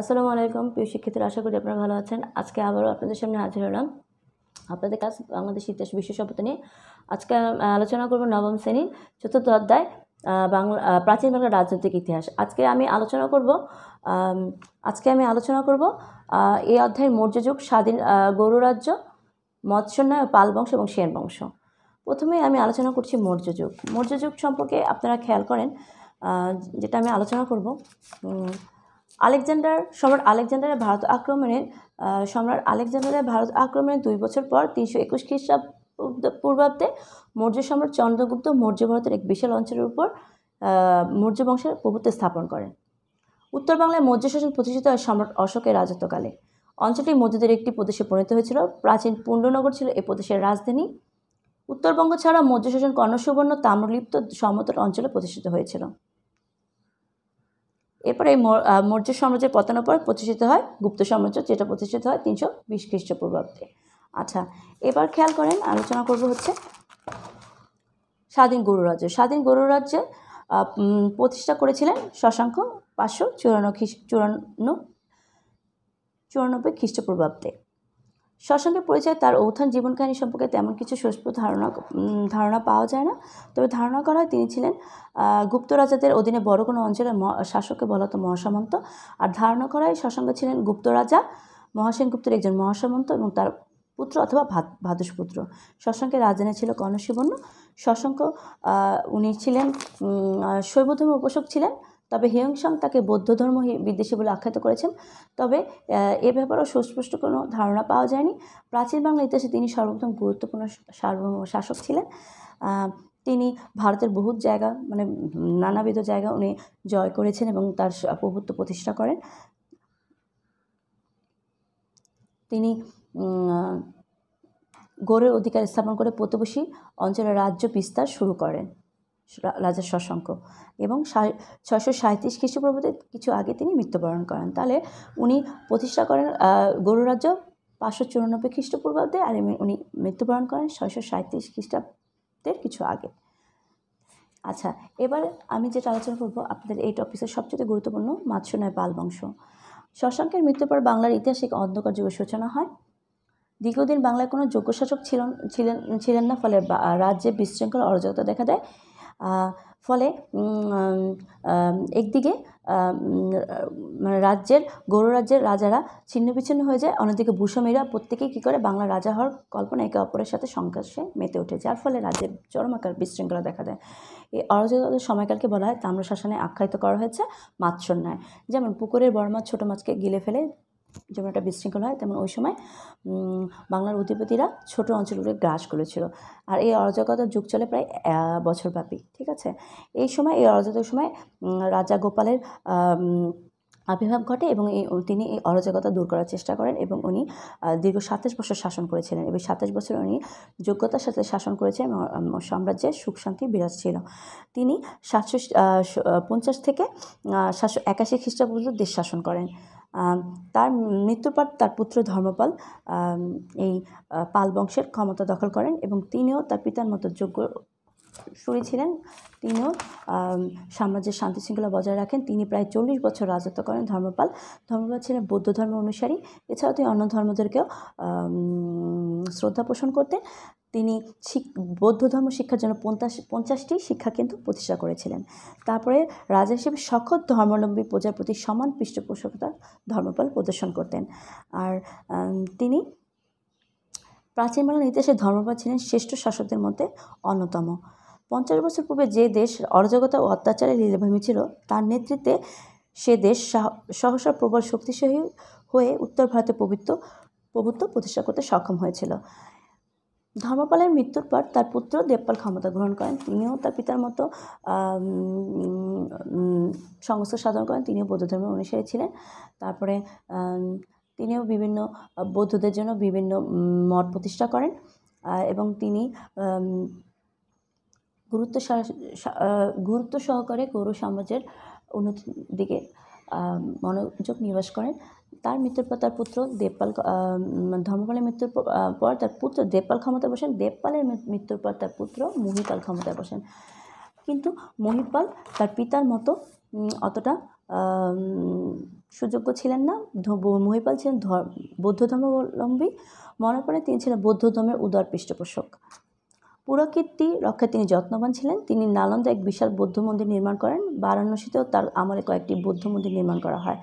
আসসালামু আলাইকুম প্রিয় শিক্ষিতরা আশা করি আপনারা ভালো আছেন আজকে আবারও আপনাদের সামনে হাজির হলাম আপনাদের কাজ বাংলাদেশ ইতিহাস বিশ্ব সভ্যতা নিয়ে আজকে আলোচনা করব নবম শ্রেণীর চতুর্থ অধ্যায় বাংলা প্রাচীন বাংলার রাজনৈতিক ইতিহাস আজকে আমি আলোচনা করব আজকে আমি আলোচনা করব এই অধ্যায়ের মৌর্য যুগ স্বাধীন গৌররাজ্য মৎস্যন্যায় পাল বংশ এবং সেন বংশ প্রথমে আমি আলোচনা করছি মৌর্য যুগ মৌর্য যুগ সম্পর্কে আপনারা খেয়াল করেন যেটা আমি আলোচনা করব আলেকজান্ডার সম্রাট আলেকজান্ডারের ভারত আক্রমণের সম্রাট আলেকজান্ডারের ভারত আক্রমণের দুই বছর পর তিনশো একুশ খ্রিস্টাব্দ পূর্বাব্দে মৌর্য সম্রাট চন্দ্রগুপ্ত মৌর্য ভারতের এক বিশাল অঞ্চলের উপর মৌর্য বংশের প্রভুত্ব স্থাপন করেন উত্তর বাংলায় মৌর্য শাসন প্রতিষ্ঠিত হয় সম্রাট অশোকের রাজত্বকালে অঞ্চলটি মধ্যদের একটি প্রদেশে পরিণত হয়েছিল প্রাচীন পুণ্ডনগর ছিল এ প্রদেশের রাজধানী উত্তরবঙ্গ ছাড়া মৌর্য শাসন কর্ণসুবর্ণ তাম্রলিপ্ত সমতল অঞ্চলে প্রতিষ্ঠিত হয়েছিল এরপরে এই মৌর্য সাম্রাজ্যের পতনের পর প্রতিষ্ঠিত হয় গুপ্ত সাম্রাজ্য যেটা প্রতিষ্ঠিত হয় তিনশো বিশ খ্রিস্টপূর্বাব্দে আচ্ছা এবার খেয়াল করেন আলোচনা করব হচ্ছে স্বাধীন গৌররাজ্য স্বাধীন গৌররাজ্য প্রতিষ্ঠা করেছিলেন শশাঙ্ক পাঁচশো চুরানব্বই খ্রিস্ট চুরান্ন চুরানব্বই খ্রিস্টপূর্বাব্দে শশাঙ্কের পরিচয় তার ঔথান জীবনকাহিনী সম্পর্কে তেমন কিছু সুস্পষ্ট ধারণা ধারণা পাওয়া যায় না তবে ধারণা করা হয় তিনি ছিলেন গুপ্ত রাজাদের অধীনে বড় কোনো অঞ্চলের শাসককে বলা হতো মহাসামন্ত আর ধারণা করা হয় শশাঙ্ক ছিলেন গুপ্ত রাজা মহাসেনগুপ্তের একজন মহাসামন্ত এবং তার পুত্র অথবা ভাতুষপুত্র শশাঙ্কের রাজধানী ছিল কর্ণশীবর্ণ শশাঙ্ক উনি ছিলেন শৈবধর্ম উপাসক ছিলেন তবে হিয়ংসং তাকে বৌদ্ধ ধর্ম বিদ্বেষী বলে আখ্যাত করেছেন তবে এ ব্যাপারেও সুস্পষ্ট কোনো ধারণা পাওয়া যায়নি প্রাচীন বাংলা ইতিহাসে তিনি সর্বপ্রথম গুরুত্বপূর্ণ সার্বভৌম শাসক ছিলেন তিনি ভারতের বহু জায়গা মানে নানাবিধ জায়গা উনি জয় করেছেন এবং তার প্রভুত্ব প্রতিষ্ঠা করেন তিনি গৌরের অধিকার স্থাপন করে প্রতিবেশী অঞ্চলের রাজ্য বিস্তার শুরু করেন রাজা শশাঙ্ক এবং ছয়শো সাঁত্রিশ খ্রিস্টপূর্বতে কিছু আগে তিনি মৃত্যুবরণ করেন তাহলে উনি প্রতিষ্ঠা করেন গৌররাজ্য পাঁচশো চুরানব্বই খ্রিস্টপূর্বাব্দে আর উনি মৃত্যুবরণ করেন ছয়শো সাঁত্রিশ খ্রিস্টাব্দের কিছু আগে আচ্ছা এবার আমি যেটা আলোচনা করবো আপনাদের এই টপিসের সবচেয়ে গুরুত্বপূর্ণ মাৎসনায় পাল বংশ শশাঙ্কের মৃত্যুর পর বাংলার ইতিহাসে অন্ধকার যুগের সূচনা হয় দীর্ঘদিন বাংলায় কোনো যোগ্য শাসক ছিলেন ছিলেন ছিলেন না ফলে রাজ্যে বিশৃঙ্খল অরাজকতা দেখা দেয় ফলে একদিকে মানে রাজ্যের গৌড় রাজ্যের রাজারা ছিন্ন বিচ্ছিন্ন হয়ে যায় অন্যদিকে ভূস্বামীরা প্রত্যেকেই কী করে বাংলা রাজা হওয়ার কল্পনা একে অপরের সাথে সংঘর্ষে মেতে ওঠে যার ফলে রাজ্যের চরমাকার বিশৃঙ্খলা দেখা দেয় এই অরাজকতার সময়কালকে বলা হয় তাম্রশাসনে আখ্যায়িত করা হয়েছে মাৎসন্যায় যেমন পুকুরের বড় মাছ ছোটো মাছকে গিলে ফেলে যেমন একটা বিশৃঙ্খলা হয় তেমন ওই সময় বাংলার অধিপতিরা ছোট অঞ্চলগুলোকে গ্রাস করেছিল আর এই অরাজকতার যুগ চলে প্রায় বছরব্যাপী ঠিক আছে এই সময় এই অরাজকতার সময় রাজা গোপালের আবির্ভাব ঘটে এবং এই তিনি এই অরাজকতা দূর করার চেষ্টা করেন এবং উনি দীর্ঘ সাতাশ বছর শাসন করেছিলেন এবং সাতাশ বছর উনি যোগ্যতার সাথে শাসন করেছেন এবং সাম্রাজ্যের সুখ শান্তি বিরাজ ছিল তিনি সাতশো পঞ্চাশ থেকে সাতশো একাশি খ্রিস্টাব্দ দেশ শাসন করেন তার মৃত্যুপাত তার পুত্র ধর্মপাল এই পাল বংশের ক্ষমতা দখল করেন এবং তিনিও তার পিতার মতো যোগ্য সুরি ছিলেন তিনিও সাম্রাজ্যের শান্তি শৃঙ্খলা বজায় রাখেন তিনি প্রায় চল্লিশ বছর রাজত্ব করেন ধর্মপাল ধর্মপাল ছিলেন বৌদ্ধ ধর্ম অনুসারী এছাড়াও তিনি অন্য ধর্মদেরকেও শ্রদ্ধা পোষণ করতেন তিনি বৌদ্ধ ধর্ম শিক্ষার জন্য পঞ্চাশ পঞ্চাশটি কিন্তু প্রতিষ্ঠা করেছিলেন তারপরে রাজা হিসেবে সকল ধর্মাবলম্বী প্রজার প্রতি সমান পৃষ্ঠপোষকতা ধর্মপাল প্রদর্শন করতেন আর তিনি প্রাচীন বাংলার ইতিহাসে ধর্মপাল ছিলেন শ্রেষ্ঠ শাসকদের মধ্যে অন্যতম পঞ্চাশ বছর পূর্বে যে দেশ অরাজকতা ও অত্যাচারে লীলাভূমি ছিল তার নেতৃত্বে সে দেশ সহসা প্রবল শক্তিশালী হয়ে উত্তর ভারতে পবিত্র প্রভুত্ব প্রতিষ্ঠা করতে সক্ষম হয়েছিল ধর্মপালের মৃত্যুর পর তার পুত্র দেবপাল ক্ষমতা গ্রহণ করেন তিনিও তার পিতার মতো সংস্কার সাধন করেন তিনিও বৌদ্ধ ধর্মের অনুসারী ছিলেন তারপরে তিনিও বিভিন্ন বৌদ্ধদের জন্য বিভিন্ন মঠ প্রতিষ্ঠা করেন এবং তিনি গুরুত্ব গুরুত্ব সহকারে গৌর সমাজের উন্নতির দিকে মনোযোগ নিবাস করেন তার মৃত্যুর পর তার পুত্র দেবপাল ধর্মপালের মৃত্যুর পর তার পুত্র দেবপাল ক্ষমতায় বসেন দেবপালের মৃত্যুর পর তার পুত্র মহিপাল ক্ষমতায় বসেন কিন্তু মহিপাল তার পিতার মতো অতটা সুযোগ্য ছিলেন না মহিপাল ছিলেন ধর্ম বৌদ্ধ ধর্মাবলম্বী মনে পড়ে তিনি ছিলেন বৌদ্ধ ধর্মের উদার পৃষ্ঠপোষক পুরকীর্তি রক্ষায় তিনি যত্নবান ছিলেন তিনি নালন্দা এক বিশাল বৌদ্ধ মন্দির নির্মাণ করেন বারাণসীতেও তার আমলে কয়েকটি বৌদ্ধ মন্দির নির্মাণ করা হয়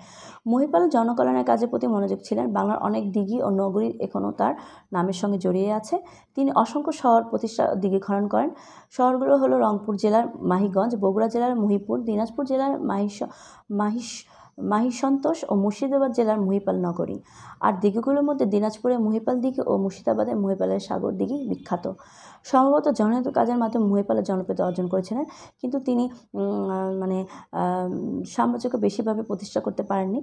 মহিপাল জনকল্যাণের কাজের প্রতি মনোযোগ ছিলেন বাংলার অনেক দিঘি ও নগরী এখনও তার নামের সঙ্গে জড়িয়ে আছে তিনি অসংখ্য শহর প্রতিষ্ঠা দিঘি খনন করেন শহরগুলো হলো রংপুর জেলার মাহিগঞ্জ বগুড়া জেলার মহিপুর দিনাজপুর জেলার মাহিস মাহিস মাহিসন্তোষ ও মুর্শিদাবাদ জেলার মহিপাল নগরী আর দিঘিগুলোর মধ্যে দিনাজপুরের মহিপাল দিঘি ও মুর্শিদাবাদের মহিপালের সাগর দিঘি বিখ্যাত সম্ভবত জনহিত কাজের মাধ্যমে মহিপালের জনপ্রিয়তা অর্জন করেছিলেন কিন্তু তিনি মানে সাম্রাজ্যকে বেশিভাবে প্রতিষ্ঠা করতে পারেননি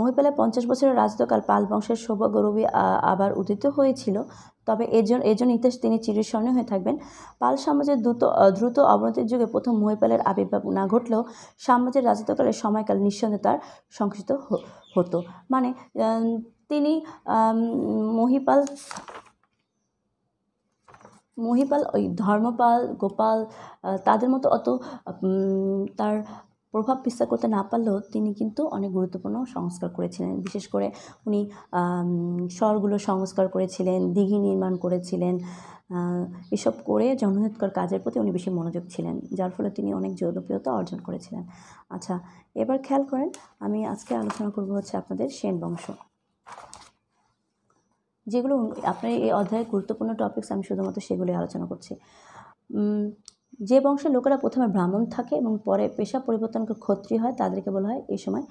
মহিপালের পঞ্চাশ বছরের রাজত্বকাল পাল বংশের সৌভাগৌরবী আবার উদিত হয়েছিল তবে এজন এজন ইতিহাস তিনি চিরস্মরণীয় হয়ে থাকবেন পাল সাম্রাজ্যের দ্রুত দ্রুত অবনতির যুগে প্রথম মহিপালের আবির্ভাব না ঘটলেও সাম্রাজ্যের রাজত্বকালের সময়কাল নিঃসন্দেহে তার সংকুচিত হতো মানে তিনি মহিপাল মহিপাল ওই ধর্মপাল গোপাল তাদের মতো অত তার প্রভাব বিস্তার করতে না পারলেও তিনি কিন্তু অনেক গুরুত্বপূর্ণ সংস্কার করেছিলেন বিশেষ করে উনি স্বরগুলো সংস্কার করেছিলেন দিঘি নির্মাণ করেছিলেন এসব করে জনহিতকর কাজের প্রতি উনি বেশি মনোযোগ ছিলেন যার ফলে তিনি অনেক জনপ্রিয়তা অর্জন করেছিলেন আচ্ছা এবার খেয়াল করেন আমি আজকে আলোচনা করব হচ্ছে আপনাদের সেন বংশ যেগুলো আপনার এই অধ্যায়ে গুরুত্বপূর্ণ টপিকস আমি শুধুমাত্র সেগুলি আলোচনা করছি যে বংশের লোকেরা প্রথমে ব্রাহ্মণ থাকে এবং পরে পেশা পরিবর্তনকে ক্ষত্রিয় হয় তাদেরকে বলা হয় এই সময়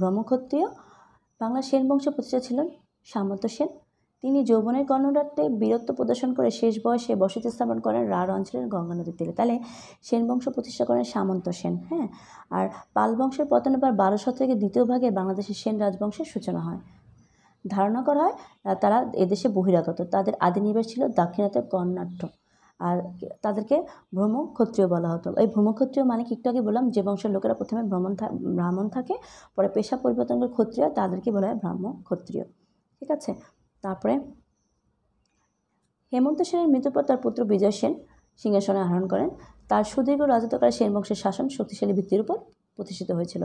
ব্রহ্মক্ষত্রিয় বাংলা সেন বংশের প্রতিষ্ঠা ছিলেন সামন্ত সেন তিনি যৌবনের কর্ণরাত্রে বীরত্ব প্রদর্শন করে শেষ বয়সে বসতি স্থাপন করেন রাঢ় অঞ্চলের গঙ্গা নদীর তীরে তাহলে সেন বংশ প্রতিষ্ঠা করেন সামন্ত সেন হ্যাঁ আর পাল বংশের পতনের পর বারো শতকের দ্বিতীয় ভাগে বাংলাদেশের সেন রাজবংশের সূচনা হয় ধারণা করা হয় তারা এদেশে বহিরাগত তাদের আদি নিবাস ছিল দাক্ষিণাত্যের কর্ণাট্য আর তাদেরকে ভ্রম ক্ষত্রিয় বলা হতো এই ভ্রম ক্ষত্রিয় মানে একটু আগে বললাম যে বংশের লোকেরা প্রথমে ভ্রমণ ব্রাহ্মণ থাকে পরে পেশা পরিবর্তন করে ক্ষত্রিয় তাদেরকে বলা হয় ব্রাহ্ম ক্ষত্রিয় ঠিক আছে তারপরে হেমন্ত সেনের মৃত্যুর পর তার পুত্র বিজয় সেন সিংহাসনে আহরণ করেন তার সুদীর্ঘ রাজত্বকালে সেন বংশের শাসন শক্তিশালী ভিত্তির উপর প্রতিষ্ঠিত হয়েছিল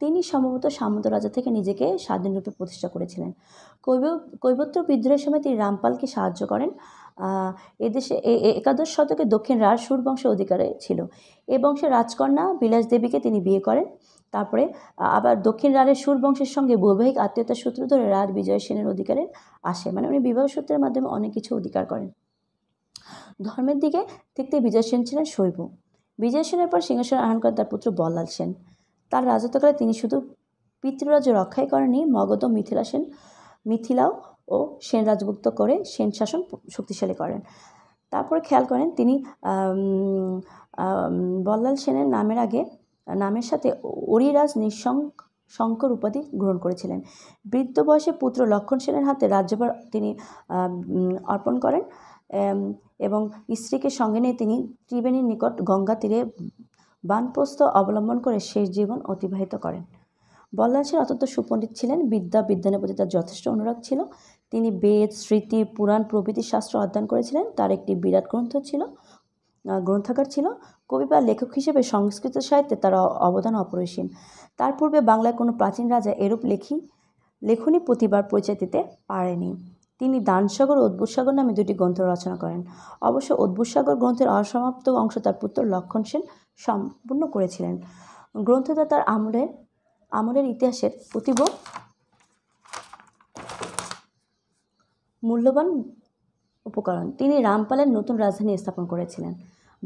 তিনি সম্ভবত সামন্ত রাজা থেকে নিজেকে স্বাধীনরূপে প্রতিষ্ঠা করেছিলেন কৈব কৈবত্র বিদ্রোহের সময় তিনি রামপালকে সাহায্য করেন এদেশে একাদশ শতকে দক্ষিণ রাজ সুর বংশের অধিকারে ছিল এ বংশের রাজকন্যা বিলাস দেবীকে তিনি বিয়ে করেন তারপরে আবার দক্ষিণ রাজের সুর বংশের সঙ্গে বৈবাহিক আত্মীয়তার সূত্র ধরে রাজ বিজয় সেনের অধিকারে আসে মানে উনি বিবাহ সূত্রের মাধ্যমে অনেক কিছু অধিকার করেন ধর্মের দিকে দেখতে বিজয় সেন ছিলেন শৈব বিজয় সেনের পর সিংহাসন আহরণ করেন তার পুত্র বল্লাল সেন তার রাজত্বকালে তিনি শুধু পিতৃরাজ্য রক্ষাই করেনি মগধ মিথিলা সেন মিথিলাও ও সেন রাজভুক্ত করে সেন শাসন শক্তিশালী করেন তারপরে খেয়াল করেন তিনি বল্লাল সেনের নামের আগে নামের সাথে অরিরাজ নিঃসঙ্গ শঙ্কর উপাধি গ্রহণ করেছিলেন বৃদ্ধ বয়সে পুত্র লক্ষণ সেনের হাতে রাজ্যভার তিনি অর্পণ করেন এবং স্ত্রীকে সঙ্গে নিয়ে তিনি ত্রিবেণীর নিকট গঙ্গা তীরে বানপ্রস্ত অবলম্বন করে শেষ জীবন অতিবাহিত করেন বল্লাল সেন অত্যন্ত সুপণ্ডিত ছিলেন বিদ্যা বিজ্ঞানের প্রতি তার যথেষ্ট অনুরাগ ছিল তিনি বেদ স্মৃতি পুরাণ প্রভৃতি শাস্ত্র অধ্যয়ন করেছিলেন তার একটি বিরাট গ্রন্থ ছিল গ্রন্থাগার ছিল কবি বা লেখক হিসেবে সংস্কৃত সাহিত্যে তার অবদান অপরিসীম তার পূর্বে বাংলায় কোনো প্রাচীন রাজা এরূপ লেখি লেখনী প্রতিবার পরিচয় দিতে পারেনি তিনি দানসাগর ও সাগর নামে দুটি গ্রন্থ রচনা করেন অবশ্য উদ্ভুতসাগর গ্রন্থের অসমাপ্ত অংশ তার পুত্র লক্ষণ সেন সম্পূর্ণ করেছিলেন গ্রন্থদাতার আমলে আমলের ইতিহাসের অতীব মূল্যবান উপকরণ তিনি রামপালের নতুন রাজধানী স্থাপন করেছিলেন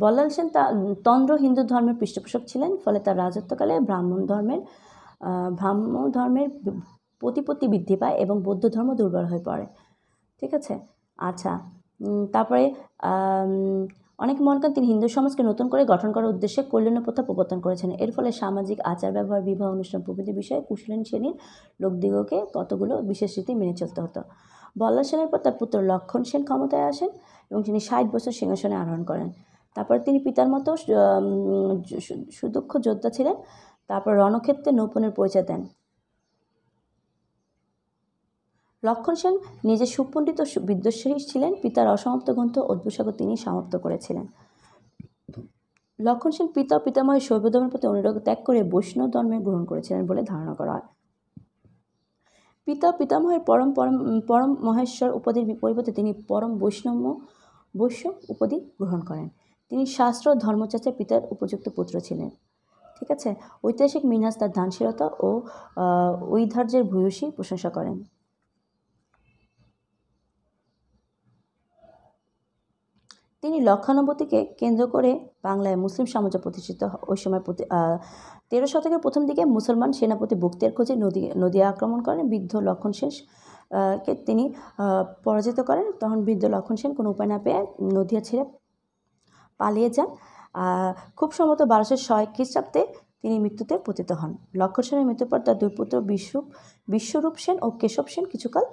বল্লাল সেন তা তন্দ্র হিন্দু ধর্মের পৃষ্ঠপোষক ছিলেন ফলে তার রাজত্বকালে ব্রাহ্মণ ধর্মের ব্রাহ্মণ ধর্মের প্রতিপত্তি বৃদ্ধি পায় এবং বৌদ্ধ ধর্ম দুর্বল হয়ে পড়ে ঠিক আছে আচ্ছা তারপরে অনেক মনকান তিনি হিন্দু সমাজকে নতুন করে গঠন করার উদ্দেশ্যে কল্যাণ প্রথা প্রবর্তন করেছেন এর ফলে সামাজিক আচার ব্যবহার বিবাহ অনুষ্ঠান প্রভৃতি বিষয়ে কুশলীন শ্রেণীর লোকদিগকে কতগুলো বিশেষ রীতি মেনে চলতে হতো বল্লা সেনের পর তার পুত্র লক্ষণ সেন ক্ষমতায় আসেন এবং তিনি ষাট বছর সিংহাসনে আরোহণ করেন তারপর তিনি পিতার মতো সুদক্ষ যোদ্ধা ছিলেন তারপর রণক্ষেত্রে নৌপনের পরিচয় দেন লক্ষণ সেন নিজে সুপণ্ডিত বিদ্যশ্বরী ছিলেন পিতার অসমাপ্ত গ্রন্থ অদ্ভুসাগর তিনি সমাপ্ত করেছিলেন লক্ষণ সেন পিতা পিতাময় শৈব ধর্মের প্রতি অনুরোধ ত্যাগ করে বৈষ্ণব ধর্মে গ্রহণ করেছিলেন বলে ধারণা করা হয় পিতা পিতামহের পরম পরম পরম মহেশ্বর উপাধির পরিবর্তে তিনি পরম বৈষ্ণব বৈষ্ণব উপাধি গ্রহণ করেন তিনি শাস্ত্র ধর্মচর্চা পিতার উপযুক্ত পুত্র ছিলেন ঠিক আছে ঐতিহাসিক মিনাস তার দানশীলতা ও ঐধার্যের ভূয়সী প্রশংসা করেন তিনি লক্ষানুভূতিকে কেন্দ্র করে বাংলায় মুসলিম সাম্রাজ্য প্রতিষ্ঠিত ওই সময় প্রতি তেরো শতকের প্রথম দিকে মুসলমান সেনাপতি বক্তের খোঁজে নদী নদী আক্রমণ করেন বৃদ্ধ লক্ষণ সেন কে তিনি পরাজিত করেন তখন বৃদ্ধ লক্ষণ সেন কোনো উপায় না পেয়ে নদিয়া ছেড়ে পালিয়ে যান খুব সম্ভবত বারোশো ছয় খ্রিস্টাব্দে তিনি মৃত্যুতে পতিত হন লক্ষণ সেনের মৃত্যুর পর তার দুই পুত্র বিশ্বরূপ বিশ্বরূপ সেন ও কেশব সেন কিছুকাল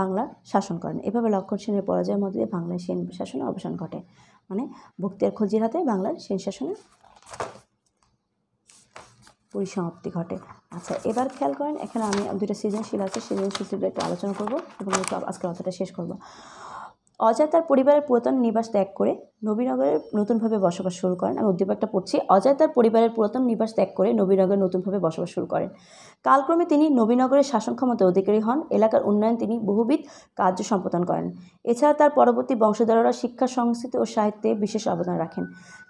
বাংলা শাসন করেন এভাবে লক্ষণ সেনের পরাজয়ের মধ্যে দিয়ে বাংলার সেন শাসনের অবসান ঘটে মানে বক্তিয়ার খোঁজির হাতে বাংলার সেন শাসনের পরিসমাপ্তি ঘটে আচ্ছা এবার খেয়াল করেন এখানে আমি দুইটা সৃজনশীল আছে সৃজনশীল একটু আলোচনা করবো এবং আজকে অতটা শেষ করবো অজয় তার পরিবারের পুরাতন নিবাস ত্যাগ করে নবীনগরে নতুনভাবে বসবাস শুরু করেন আমি উদ্দীপকটা পড়ছি অজয় তার পরিবারের পুরাতন নিবাস ত্যাগ করে নবীনগরে নতুনভাবে বসবাস শুরু করেন কালক্রমে তিনি নবীনগরের শাসন ক্ষমতা অধিকারী হন এলাকার উন্নয়ন তিনি বহুবিধ কার্য সম্পাদন করেন এছাড়া তার পরবর্তী বংশধররা শিক্ষা সংস্কৃতি ও সাহিত্যে বিশেষ অবদান রাখেন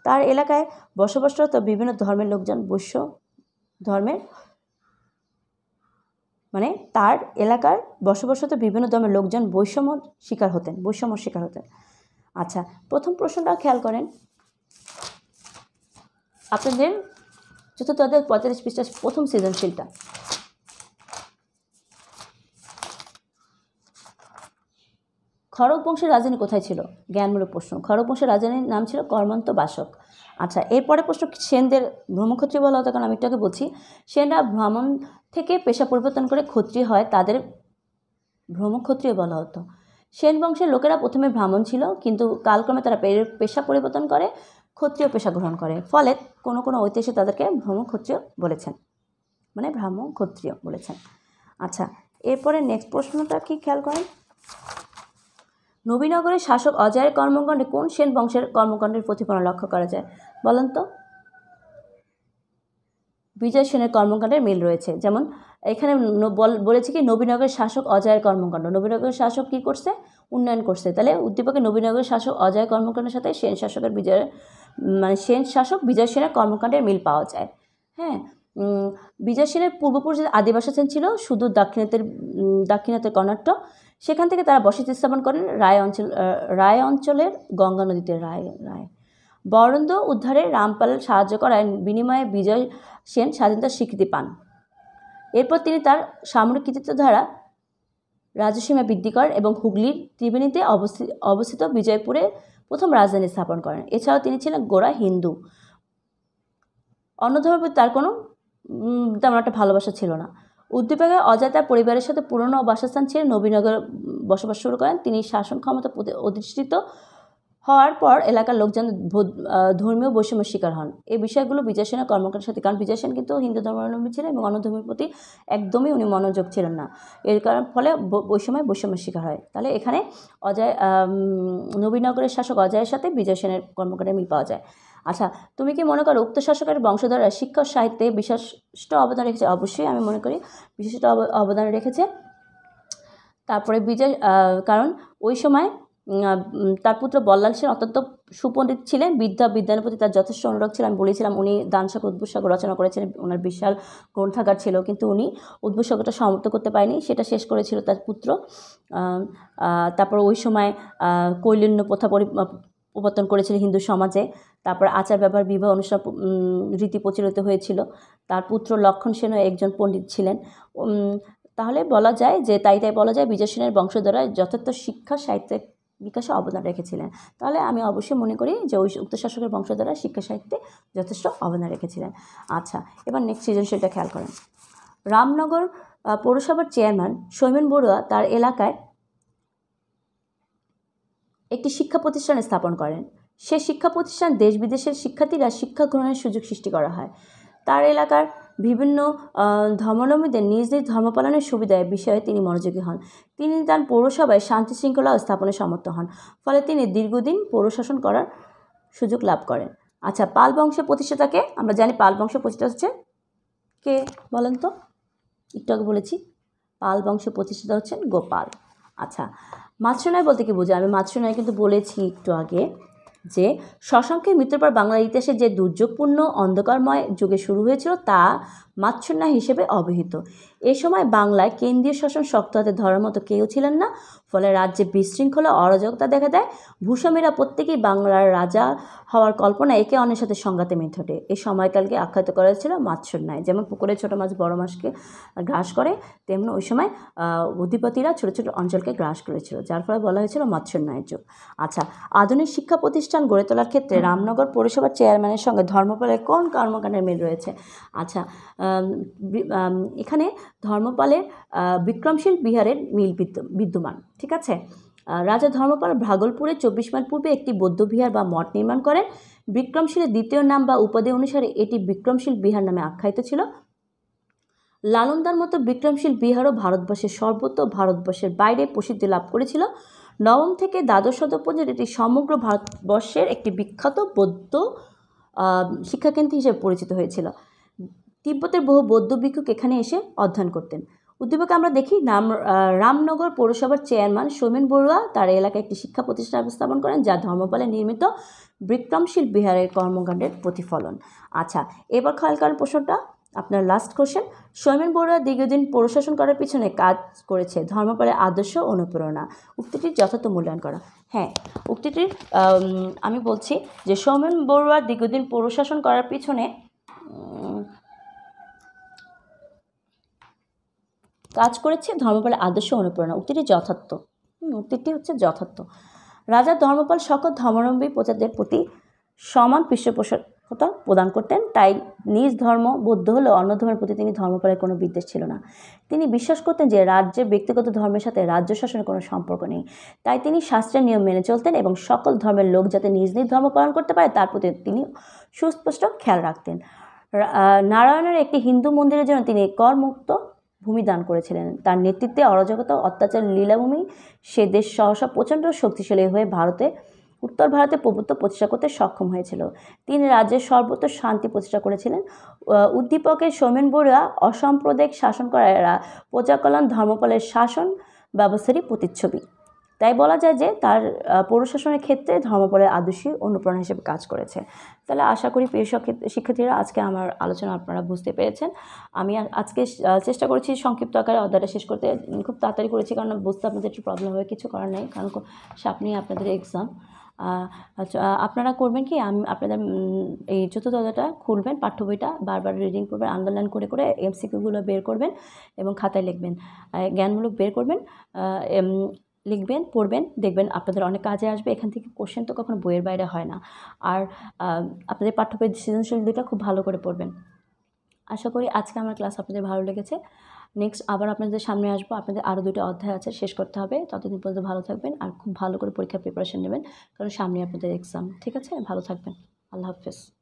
তার এলাকায় বসবাসরত বিভিন্ন ধর্মের লোকজন বৈশ্য ধর্মের মানে তার এলাকার বসবসত বিভিন্ন ধর্মের লোকজন বৈষম্য শিকার হতেন বৈষম্য শিকার হতেন আচ্ছা প্রথম প্রশ্নটা খেয়াল করেন আপনাদের চতুর্থ অধ্যায় পঁয়তাল্লিশ পৃষ্ঠা প্রথম সৃজনশীলটা খড়গ বংশের রাজধানী কোথায় ছিল জ্ঞানমূলক প্রশ্ন খড়গ বংশের রাজধানীর নাম ছিল কর্মন্ত বাসক আচ্ছা এরপরে প্রশ্ন সেনদের ব্রহ্মক্ষত্রী বলা হতো কারণ আমি একটু বলছি সেনরা ভ্রমণ থেকে পেশা পরিবর্তন করে ক্ষত্রিয় হয় তাদের ব্রহ্মক্ষত্রিয় বলা হতো সেন বংশের লোকেরা প্রথমে ভ্রমণ ছিল কিন্তু কালক্রমে তারা পেশা পরিবর্তন করে ক্ষত্রিয় পেশা গ্রহণ করে ফলে কোনো কোনো ঐতিহাসিক তাদেরকে ব্রহ্মক্ষত্রিয় বলেছেন মানে ব্রাহ্মণ ক্ষত্রিয় বলেছেন আচ্ছা এরপরে নেক্সট প্রশ্নটা কি খেয়াল করেন নবীনগরের শাসক অজয়ের কর্মকাণ্ডে কোন সেন বংশের কর্মকাণ্ডের প্রতিফলন লক্ষ্য করা যায় বলেন তো বিজয় সেনের কর্মকাণ্ডের মিল রয়েছে যেমন এখানে বলেছে কি নবীনগরের শাসক অজয়ের কর্মকাণ্ড নবীনগরের শাসক কি করছে উন্নয়ন করছে তাহলে উদ্দীপকে নবীনগরের শাসক অজয় কর্মকাণ্ডের সাথে সেন শাসকের বিজয়ের মানে সেন শাসক বিজয় সেনের কর্মকাণ্ডের মিল পাওয়া যায় হ্যাঁ বিজয় সেনের পূর্বপুরুষ আদিবাসী সেন ছিল শুধু দাক্ষিণাতের দাক্ষিণাতের কর্ণাট্য সেখান থেকে তারা বসতি স্থাপন করেন রায় অঞ্চল রায় অঞ্চলের গঙ্গা নদীতে রায় রায় বরন্দ উদ্ধারে রামপাল সাহায্য করায় বিনিময়ে বিজয় সেন স্বাধীনতার স্বীকৃতি পান এরপর তিনি তার সামরিক কৃতিত্ব দ্বারা রাজসীমা বৃদ্ধি করেন এবং হুগলির ত্রিবেণীতে অবস্থিত অবস্থিত বিজয়পুরে প্রথম রাজধানী স্থাপন করেন এছাড়াও তিনি ছিলেন গোড়া হিন্দু অন্য ধর্মের তার কোনো তেমন একটা ভালোবাসা ছিল না উদ্দীপকের অজাতা পরিবারের সাথে পুরনো বাসস্থান ছেড়ে নবীনগর বসবাস শুরু করেন তিনি শাসন ক্ষমতা অধিষ্ঠিত হওয়ার পর এলাকার লোকজন ধর্মীয় বৈষম্যের শিকার হন এই বিষয়গুলো বিজয় সেনের কর্মকাণ্ডের সাথে কারণ বিজয় সেন কিন্তু হিন্দু ধর্মাবলম্বী ছিলেন এবং অন্যধর্মের প্রতি একদমই উনি মনোযোগ ছিলেন না এর কারণ ফলে বৈষম্য বৈষম্যের শিকার হয় তাহলে এখানে অজয় নবীনগরের শাসক অজয়ের সাথে বিজয় সেনের কর্মকারে মিল পাওয়া যায় আচ্ছা তুমি কি মনে করো উক্ত শাসকের বংশধররা শিক্ষা সাহিত্যে বিশিষ্ট অবদান রেখেছে অবশ্যই আমি মনে করি বিশিষ্ট অবদান রেখেছে তারপরে বিজয় কারণ ওই সময় তার পুত্র বল্লাল সেন অত্যন্ত সুপণ্ডিত ছিলেন বিদ্যা বিদ্যানের প্রতি তার যথেষ্ট অনুরাগ ছিল আমি বলেছিলাম উনি দানসাক উদ্ভুসাক রচনা করেছেন ওনার বিশাল গ্রন্থাগার ছিল কিন্তু উনি উদ্ভুসকটা সমাপ্ত করতে পারেনি সেটা শেষ করেছিল তার পুত্র তারপর ওই সময় কৈলন্য প্রথা প্রবর্তন করেছিল হিন্দু সমাজে তারপর আচার ব্যবহার বিবাহ অনুষ্ঠান রীতি প্রচলিত হয়েছিল তার পুত্র লক্ষণ সেন একজন পণ্ডিত ছিলেন তাহলে বলা যায় যে তাই তাই বলা যায় বিজয় সেনের বংশধরা যথার্থ শিক্ষা সাহিত্যের বিকাশে অবদান রেখেছিলেন তাহলে আমি অবশ্যই মনে করি যে ওই উক্ত শাসকের বংশধরা শিক্ষা সাহিত্যে যথেষ্ট অবদান রেখেছিলেন আচ্ছা এবার নেক্সট সৃজনশীলটা খেয়াল করেন রামনগর পৌরসভার চেয়ারম্যান সৈমেন বড়ুয়া তার এলাকায় একটি শিক্ষা প্রতিষ্ঠান স্থাপন করেন সে শিক্ষা প্রতিষ্ঠান দেশ বিদেশের শিক্ষার্থীরা শিক্ষা গ্রহণের সুযোগ সৃষ্টি করা হয় তার এলাকার বিভিন্ন ধর্মাবলম্বীদের নিজ নিজ ধর্ম পালনের সুবিধায় বিষয়ে তিনি মনোযোগী হন তিনি তার পৌরসভায় শান্তি শৃঙ্খলা স্থাপনে সমর্থ হন ফলে তিনি দীর্ঘদিন পৌরশাসন করার সুযোগ লাভ করেন আচ্ছা পাল বংশের প্রতিষ্ঠাতাকে আমরা জানি পাল বংশের প্রতিষ্ঠা হচ্ছে কে বলেন তো একটু আগে বলেছি পাল বংশের প্রতিষ্ঠাতা হচ্ছেন গোপাল আচ্ছা মাতৃনয় বলতে কি বুঝে আমি মাতৃনয় কিন্তু বলেছি একটু আগে যে শশাঙ্কের মৃত্যুর পর বাংলার ইতিহাসে যে দুর্যোগপূর্ণ অন্ধকারময় যুগে শুরু হয়েছিল তা মাচ্ছন্যা হিসেবে অবহিত এ সময় বাংলায় কেন্দ্রীয় শাসন শক্ত হাতে ধরার মতো কেউ ছিলেন না ফলে রাজ্যে বিশৃঙ্খলা অরাজকতা দেখা দেয় ভূস্বামীরা প্রত্যেকেই বাংলার রাজা হওয়ার কল্পনা একে অন্যের সাথে সংঘাতে মিঠোটে এই সময়কালকে আখ্যাত করা হয়েছিল মাৎস্যন্যায় যেমন পুকুরে ছোট মাছ বড় মাছকে গ্রাস করে তেমনি ওই সময় অধিপতিরা ছোট ছোট অঞ্চলকে গ্রাস করেছিল যার ফলে বলা হয়েছিল মাৎস্যন্যায়ের যুগ আচ্ছা আধুনিক শিক্ষা প্রতিষ্ঠান গড়ে তোলার ক্ষেত্রে রামনগর পৌরসভার চেয়ারম্যানের সঙ্গে ধর্মপালের কোন কর্মকাণ্ডের মিল রয়েছে আচ্ছা এখানে ধর্মপালের বিক্রমশীল বিহারের মিল বিদ্যমান ঠিক আছে রাজা ধর্মপাল ভাগলপুরে চব্বিশ মাইল পূর্বে একটি বৌদ্ধ বিহার বা মঠ নির্মাণ করেন বিক্রমশীলের দ্বিতীয় নাম বা উপাধি অনুসারে এটি বিক্রমশীল বিহার নামে আখ্যায়িত ছিল লালন্দার মতো বিক্রমশীল বিহারও ভারতবর্ষের সর্বত্র ভারতবর্ষের বাইরে প্রসিদ্ধি লাভ করেছিল নবম থেকে দ্বাদশ শত পর্যন্ত এটি সমগ্র ভারতবর্ষের একটি বিখ্যাত বৌদ্ধ শিক্ষাকেন্দ্র হিসেবে পরিচিত হয়েছিল তিব্বতের বহু বৌদ্ধ ভিক্ষুক এখানে এসে অধ্যয়ন করতেন উদ্দীপকে আমরা দেখি নাম রামনগর পৌরসভার চেয়ারম্যান সৌমেন বড়ুয়া তার এলাকায় একটি শিক্ষা প্রতিষ্ঠান স্থাপন করেন যা ধর্মপালে নির্মিত বিক্রমশীল বিহারের কর্মকাণ্ডের প্রতিফলন আচ্ছা এবার খেয়াল করেন প্রশ্নটা আপনার লাস্ট কোশ্চেন সৌমেন বড়ুয়া দীর্ঘদিন প্রশাসন করার পিছনে কাজ করেছে ধর্মপালের আদর্শ অনুপ্রেরণা উক্তিটির যথার্থ মূল্যায়ন করা হ্যাঁ উক্তিটির আমি বলছি যে সৌমেন বড়ুয়া দীর্ঘদিন প্রশাসন করার পিছনে কাজ করেছে ধর্মপালের আদর্শ অনুপ্রেরণা উক্তিটি যথার্থ উক্তিটি হচ্ছে যথার্থ রাজা ধর্মপাল সকল ধর্মাবলম্বী প্রজাদের প্রতি সমান পৃষ্ঠপোষকতা প্রদান করতেন তাই নিজ ধর্ম বৌদ্ধ হলেও অন্য ধর্মের প্রতি তিনি ধর্মপালের কোনো বিদ্বেষ ছিল না তিনি বিশ্বাস করতেন যে রাজ্যে ব্যক্তিগত ধর্মের সাথে রাজ্য শাসনের কোনো সম্পর্ক নেই তাই তিনি শাস্ত্রের নিয়ম মেনে চলতেন এবং সকল ধর্মের লোক যাতে নিজ নিজ ধর্ম পালন করতে পারে তার প্রতি তিনি সুস্পষ্ট খেয়াল রাখতেন নারায়ণের একটি হিন্দু মন্দিরের জন্য তিনি করমুক্ত ভূমি দান করেছিলেন তার নেতৃত্বে অরাজকতা অত্যাচার লীলাভূমি সে দেশ সহসা প্রচণ্ড শক্তিশালী হয়ে ভারতে উত্তর ভারতে প্রভুত্ব প্রতিষ্ঠা করতে সক্ষম হয়েছিল তিনি রাজ্যের সর্বত্র শান্তি প্রতিষ্ঠা করেছিলেন উদ্দীপকের সোমেন বড়ুয়া অসাম্প্রদায়িক শাসন এরা প্রজাকল্যাণ ধর্মপালের শাসন ব্যবস্থারই প্রতিচ্ছবি তাই বলা যায় যে তার পৌরশাসনের ক্ষেত্রে ধর্মপরের আদর্শই অনুপ্রেরণা হিসেবে কাজ করেছে তাহলে আশা করি প্রিয় শিক্ষার্থীরা আজকে আমার আলোচনা আপনারা বুঝতে পেরেছেন আমি আজকে চেষ্টা করেছি সংক্ষিপ্ত আকারে অধ্যায়টা শেষ করতে খুব তাড়াতাড়ি করেছি কারণ বুঝতে আপনাদের একটু প্রবলেম হবে কিছু করার নেই কারণ সামনেই আপনাদের এক্সাম আচ্ছা আপনারা করবেন কি আমি আপনাদের এই চতুর্থ অধ্যায়টা খুলবেন পাঠ্য বইটা বারবার রিডিং করবেন আন্ডারলাইন করে করে এমসিকিউগুলো বের করবেন এবং খাতায় লিখবেন জ্ঞানমূলক বের করবেন লিখবেন পড়বেন দেখবেন আপনাদের অনেক কাজে আসবে এখান থেকে কোশ্চেন তো কখনো বইয়ের বাইরে হয় না আর আপনাদের পাঠ্যের সৃজনশীল দুটা খুব ভালো করে পড়বেন আশা করি আজকে আমার ক্লাস আপনাদের ভালো লেগেছে নেক্সট আবার আপনাদের সামনে আসবো আপনাদের আরও দুটো অধ্যায় আছে শেষ করতে হবে ততদিন পর্যন্ত ভালো থাকবেন আর খুব ভালো করে পরীক্ষার প্রিপারেশান নেবেন কারণ সামনে আপনাদের এক্সাম ঠিক আছে ভালো থাকবেন আল্লাহ হাফেজ